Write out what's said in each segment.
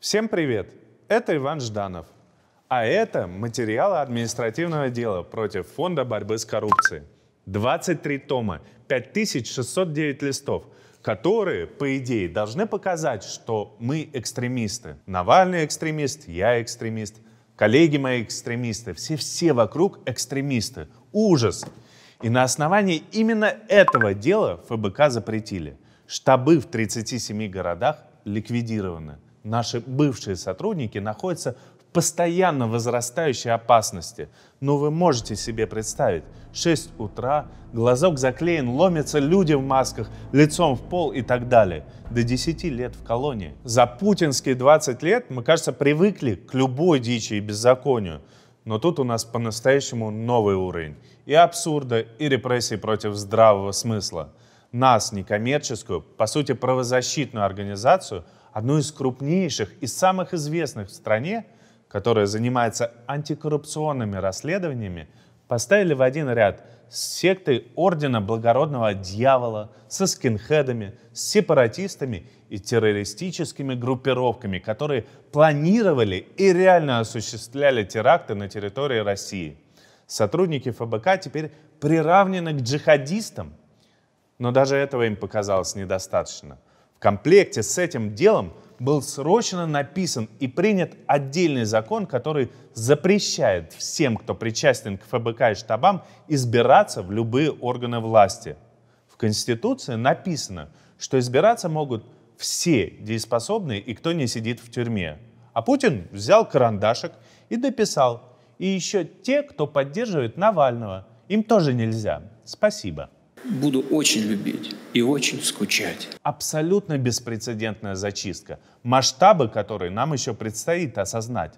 Всем привет! Это Иван Жданов. А это материалы административного дела против Фонда борьбы с коррупцией. 23 тома, 5609 листов, которые, по идее, должны показать, что мы экстремисты. Навальный экстремист, я экстремист, коллеги мои экстремисты, все-все вокруг экстремисты. Ужас! И на основании именно этого дела ФБК запретили. Штабы в 37 городах ликвидированы – Наши бывшие сотрудники находятся в постоянно возрастающей опасности. Но ну, вы можете себе представить, 6 утра, глазок заклеен, ломятся люди в масках, лицом в пол и так далее. До 10 лет в колонии. За путинские 20 лет мы, кажется, привыкли к любой дичи и беззаконию. Но тут у нас по-настоящему новый уровень и абсурда, и репрессий против здравого смысла. Нас, некоммерческую, по сути правозащитную организацию, одну из крупнейших и самых известных в стране, которая занимается антикоррупционными расследованиями, поставили в один ряд с сектой Ордена Благородного Дьявола, со скинхедами, с сепаратистами и террористическими группировками, которые планировали и реально осуществляли теракты на территории России. Сотрудники ФБК теперь приравнены к джихадистам, но даже этого им показалось недостаточно – в комплекте с этим делом был срочно написан и принят отдельный закон, который запрещает всем, кто причастен к ФБК и штабам, избираться в любые органы власти. В Конституции написано, что избираться могут все дееспособные и кто не сидит в тюрьме. А Путин взял карандашик и дописал. И еще те, кто поддерживает Навального. Им тоже нельзя. Спасибо. Буду очень любить и очень скучать. Абсолютно беспрецедентная зачистка, масштабы которой нам еще предстоит осознать.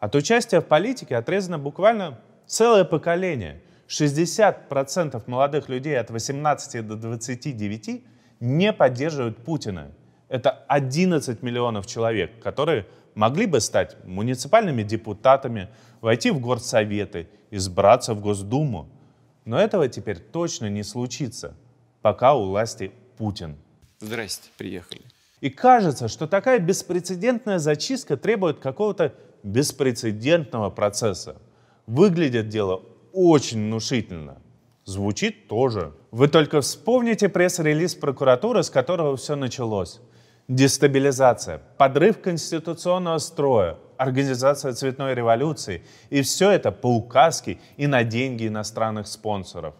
От участия в политике отрезано буквально целое поколение. 60% молодых людей от 18 до 29 не поддерживают Путина. Это 11 миллионов человек, которые могли бы стать муниципальными депутатами, войти в горсоветы, избраться в Госдуму. Но этого теперь точно не случится, пока у власти Путин. Здрасте, приехали. И кажется, что такая беспрецедентная зачистка требует какого-то беспрецедентного процесса. Выглядит дело очень внушительно. Звучит тоже. Вы только вспомните пресс-релиз прокуратуры, с которого все началось. Дестабилизация, подрыв конституционного строя, организация цветной революции. И все это по указке и на деньги иностранных спонсоров.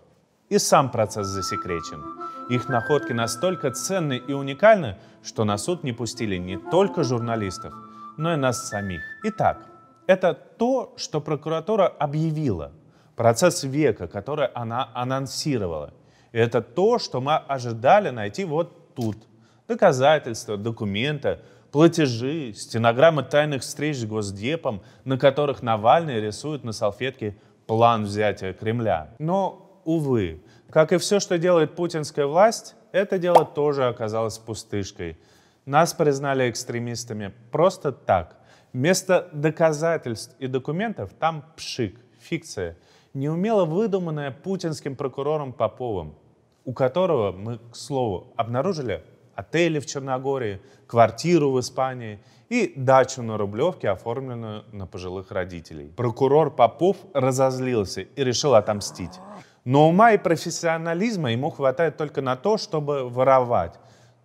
И сам процесс засекречен. Их находки настолько ценны и уникальны, что на суд не пустили не только журналистов, но и нас самих. Итак, это то, что прокуратура объявила, процесс века, который она анонсировала. И это то, что мы ожидали найти вот тут. Доказательства, документы, платежи, стенограммы тайных встреч с Госдепом, на которых Навальный рисует на салфетке план взятия Кремля. Но, увы, как и все, что делает путинская власть, это дело тоже оказалось пустышкой. Нас признали экстремистами просто так. Вместо доказательств и документов там пшик, фикция, неумело выдуманная путинским прокурором Поповым, у которого мы, к слову, обнаружили отели в Черногории, квартиру в Испании и дачу на Рублевке, оформленную на пожилых родителей. Прокурор Попов разозлился и решил отомстить. Но ума и профессионализма ему хватает только на то, чтобы воровать.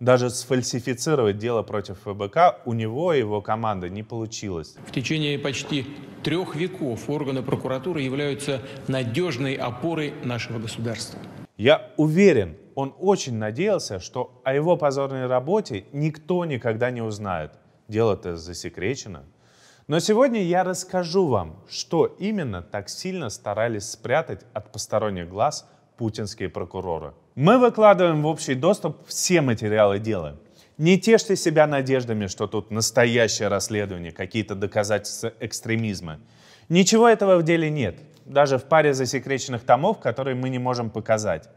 Даже сфальсифицировать дело против ФБК у него и его команды не получилось. В течение почти трех веков органы прокуратуры являются надежной опорой нашего государства. Я уверен, он очень надеялся, что о его позорной работе никто никогда не узнает. Дело-то засекречено. Но сегодня я расскажу вам, что именно так сильно старались спрятать от посторонних глаз путинские прокуроры. Мы выкладываем в общий доступ все материалы дела. Не тешьте себя надеждами, что тут настоящее расследование, какие-то доказательства экстремизма. Ничего этого в деле нет, даже в паре засекреченных томов, которые мы не можем показать.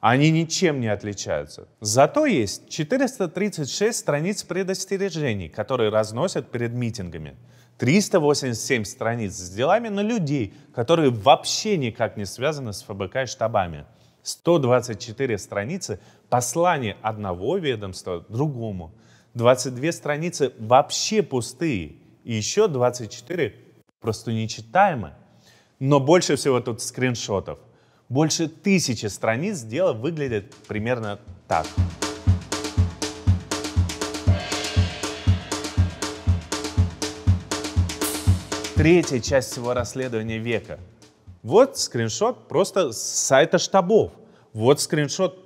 Они ничем не отличаются. Зато есть 436 страниц предостережений, которые разносят перед митингами. 387 страниц с делами на людей, которые вообще никак не связаны с ФБК и штабами. 124 страницы послания одного ведомства другому. 22 страницы вообще пустые. И еще 24 просто нечитаемы. Но больше всего тут скриншотов – больше тысячи страниц дело выглядит примерно так. Третья часть всего расследования века. Вот скриншот просто с сайта штабов. Вот скриншот,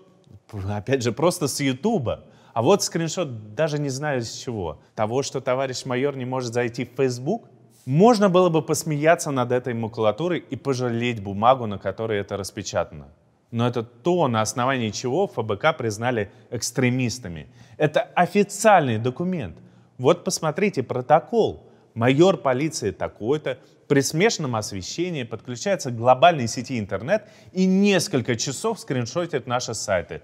опять же, просто с Ютуба. А вот скриншот, даже не знаю из чего, того, что товарищ майор не может зайти в Facebook можно было бы посмеяться над этой макулатурой и пожалеть бумагу, на которой это распечатано. Но это то, на основании чего ФБК признали экстремистами. Это официальный документ. Вот посмотрите протокол. Майор полиции такой-то при смешанном освещении подключается к глобальной сети интернет и несколько часов скриншотит наши сайты,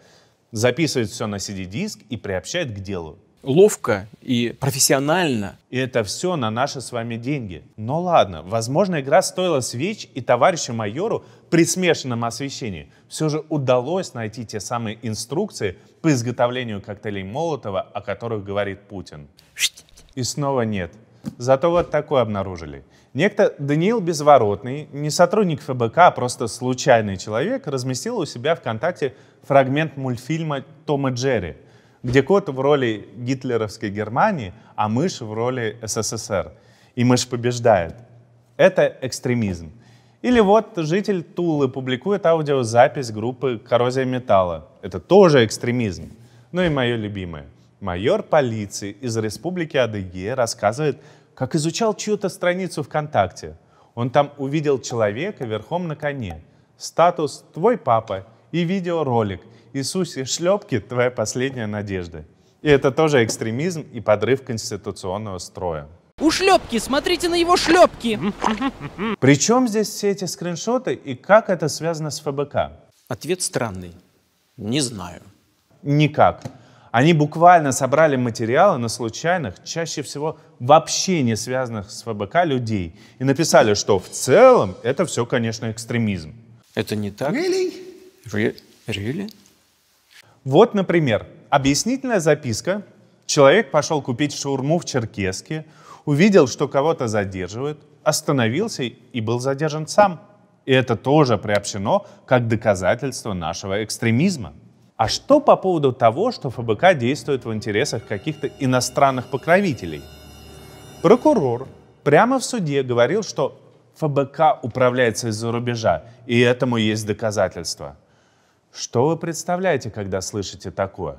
записывает все на CD-диск и приобщает к делу ловко и профессионально. И это все на наши с вами деньги. Но ладно, возможно, игра стоила свеч, и товарищу майору при смешанном освещении все же удалось найти те самые инструкции по изготовлению коктейлей Молотова, о которых говорит Путин. И снова нет. Зато вот такое обнаружили. Некто Даниил Безворотный, не сотрудник ФБК, а просто случайный человек, разместил у себя ВКонтакте фрагмент мультфильма «Том и Джерри», где кот в роли гитлеровской Германии, а мышь в роли СССР. И мышь побеждает. Это экстремизм. Или вот житель Тулы публикует аудиозапись группы «Коррозия металла». Это тоже экстремизм. Ну и мое любимое. Майор полиции из республики Адыгея рассказывает, как изучал чью-то страницу ВКонтакте. Он там увидел человека верхом на коне. Статус «Твой папа» и видеоролик «Иисус и шлепки – твоя последняя надежда». И это тоже экстремизм и подрыв конституционного строя. У шлепки, смотрите на его шлепки. Причем здесь все эти скриншоты и как это связано с ФБК? Ответ странный. Не знаю. Никак. Они буквально собрали материалы на случайных, чаще всего вообще не связанных с ФБК людей и написали, что в целом это все, конечно, экстремизм. Это не так? Really? Really? Вот, например, объяснительная записка. Человек пошел купить шаурму в Черкеске, увидел, что кого-то задерживают, остановился и был задержан сам. И это тоже приобщено как доказательство нашего экстремизма. А что по поводу того, что ФБК действует в интересах каких-то иностранных покровителей? Прокурор прямо в суде говорил, что ФБК управляется из-за рубежа, и этому есть доказательства – что вы представляете, когда слышите такое?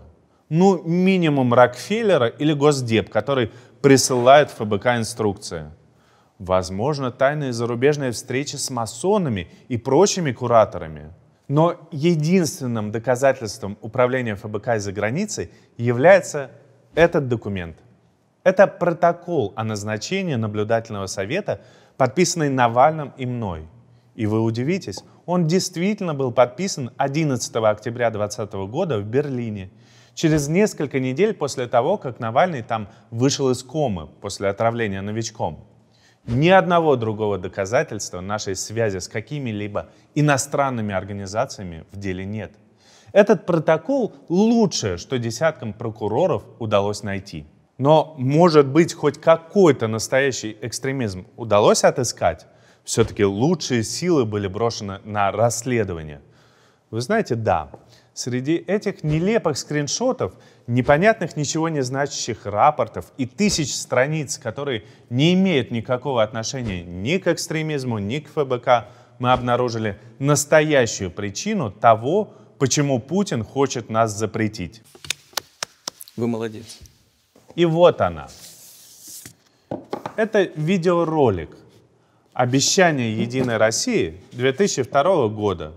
Ну, минимум Рокфеллера или Госдеп, который присылает ФБК инструкции. Возможно, тайные зарубежные встречи с масонами и прочими кураторами. Но единственным доказательством управления ФБК из-за границы является этот документ. Это протокол о назначении наблюдательного совета, подписанный Навальным и мной. И вы удивитесь, он действительно был подписан 11 октября 2020 года в Берлине, через несколько недель после того, как Навальный там вышел из комы после отравления новичком. Ни одного другого доказательства нашей связи с какими-либо иностранными организациями в деле нет. Этот протокол лучшее, что десяткам прокуроров удалось найти. Но, может быть, хоть какой-то настоящий экстремизм удалось отыскать? все-таки лучшие силы были брошены на расследование. Вы знаете, да, среди этих нелепых скриншотов, непонятных ничего не значащих рапортов и тысяч страниц, которые не имеют никакого отношения ни к экстремизму, ни к ФБК, мы обнаружили настоящую причину того, почему Путин хочет нас запретить. Вы молодец. И вот она. Это видеоролик, обещание Единой России 2002 года.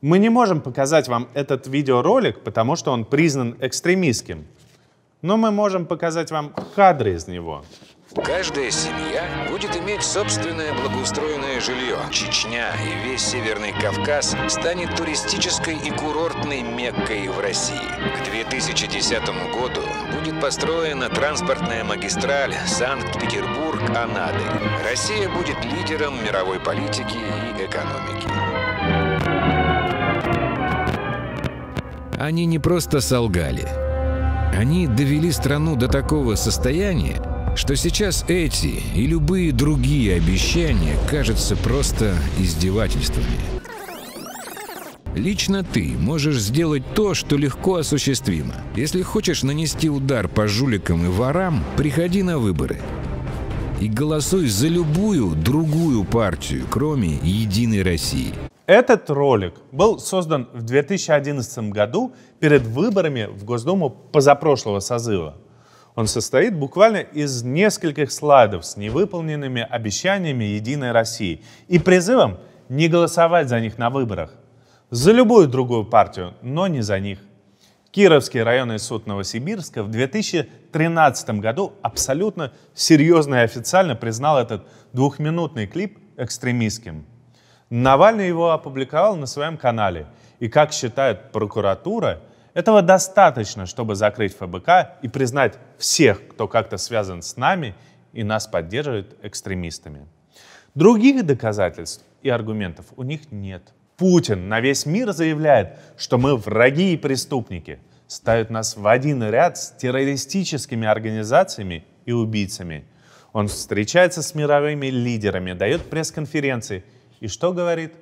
Мы не можем показать вам этот видеоролик, потому что он признан экстремистским. Но мы можем показать вам кадры из него. Каждая семья будет иметь собственное благоустроенное жилье. Чечня и весь Северный Кавказ станет туристической и курортной меккой в России. К 2010 году будет построена транспортная магистраль Санкт-Петербург-Анады. Россия будет лидером мировой политики и экономики. Они не просто солгали. Они довели страну до такого состояния, что сейчас эти и любые другие обещания кажутся просто издевательствами. Лично ты можешь сделать то, что легко осуществимо. Если хочешь нанести удар по жуликам и ворам, приходи на выборы. И голосуй за любую другую партию, кроме «Единой России». Этот ролик был создан в 2011 году перед выборами в Госдуму позапрошлого созыва. Он состоит буквально из нескольких слайдов с невыполненными обещаниями Единой России и призывом не голосовать за них на выборах. За любую другую партию, но не за них. Кировский районный суд Новосибирска в 2013 году абсолютно серьезно и официально признал этот двухминутный клип экстремистским. Навальный его опубликовал на своем канале. И, как считает прокуратура, этого достаточно, чтобы закрыть ФБК и признать всех, кто как-то связан с нами и нас поддерживает экстремистами. Других доказательств и аргументов у них нет. Путин на весь мир заявляет, что мы враги и преступники, ставит нас в один ряд с террористическими организациями и убийцами. Он встречается с мировыми лидерами, дает пресс-конференции. И что говорит?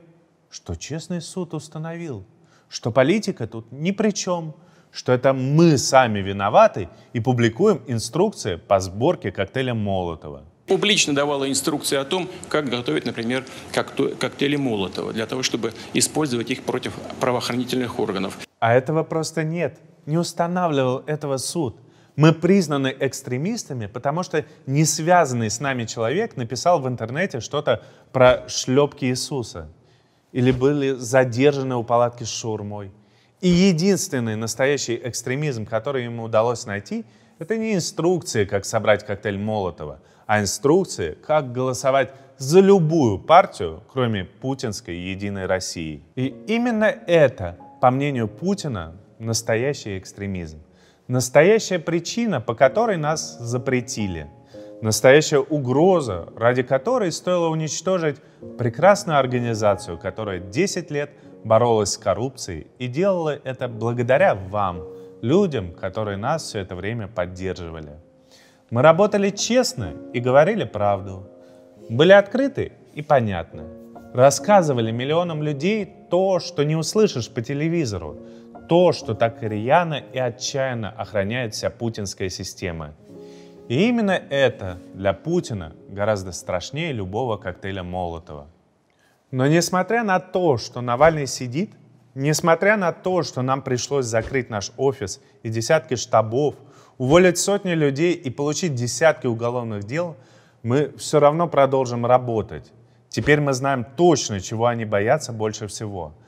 Что честный суд установил – что политика тут ни при чем, что это мы сами виноваты и публикуем инструкции по сборке коктейля Молотова. Публично давала инструкции о том, как готовить, например, коктейли Молотова, для того, чтобы использовать их против правоохранительных органов. А этого просто нет. Не устанавливал этого суд. Мы признаны экстремистами, потому что не связанный с нами человек написал в интернете что-то про шлепки Иисуса или были задержаны у палатки с шаурмой. И единственный настоящий экстремизм, который ему удалось найти, это не инструкции, как собрать коктейль Молотова, а инструкции, как голосовать за любую партию, кроме путинской «Единой России». И именно это, по мнению Путина, настоящий экстремизм. Настоящая причина, по которой нас запретили – Настоящая угроза, ради которой стоило уничтожить прекрасную организацию, которая 10 лет боролась с коррупцией и делала это благодаря вам, людям, которые нас все это время поддерживали. Мы работали честно и говорили правду. Были открыты и понятны. Рассказывали миллионам людей то, что не услышишь по телевизору, то, что так рьяно и отчаянно охраняет вся путинская система – и именно это для Путина гораздо страшнее любого коктейля Молотова. Но несмотря на то, что Навальный сидит, несмотря на то, что нам пришлось закрыть наш офис и десятки штабов, уволить сотни людей и получить десятки уголовных дел, мы все равно продолжим работать. Теперь мы знаем точно, чего они боятся больше всего –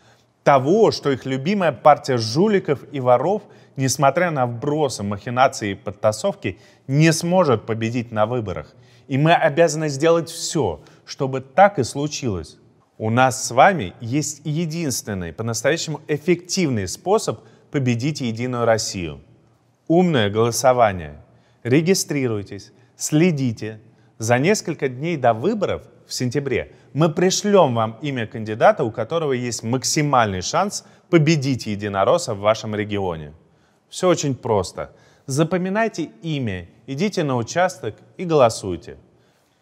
того, что их любимая партия жуликов и воров, несмотря на вбросы, махинации и подтасовки, не сможет победить на выборах. И мы обязаны сделать все, чтобы так и случилось. У нас с вами есть единственный, по-настоящему эффективный способ победить Единую Россию. Умное голосование. Регистрируйтесь, следите. За несколько дней до выборов – в сентябре. Мы пришлем вам имя кандидата, у которого есть максимальный шанс победить единоросса в вашем регионе. Все очень просто. Запоминайте имя, идите на участок и голосуйте.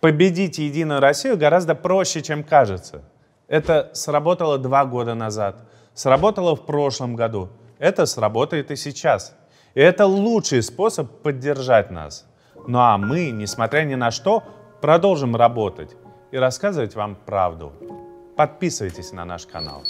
Победить Единую Россию гораздо проще, чем кажется. Это сработало два года назад, сработало в прошлом году, это сработает и сейчас. И это лучший способ поддержать нас. Ну а мы, несмотря ни на что, продолжим работать и рассказывать вам правду. Подписывайтесь на наш канал.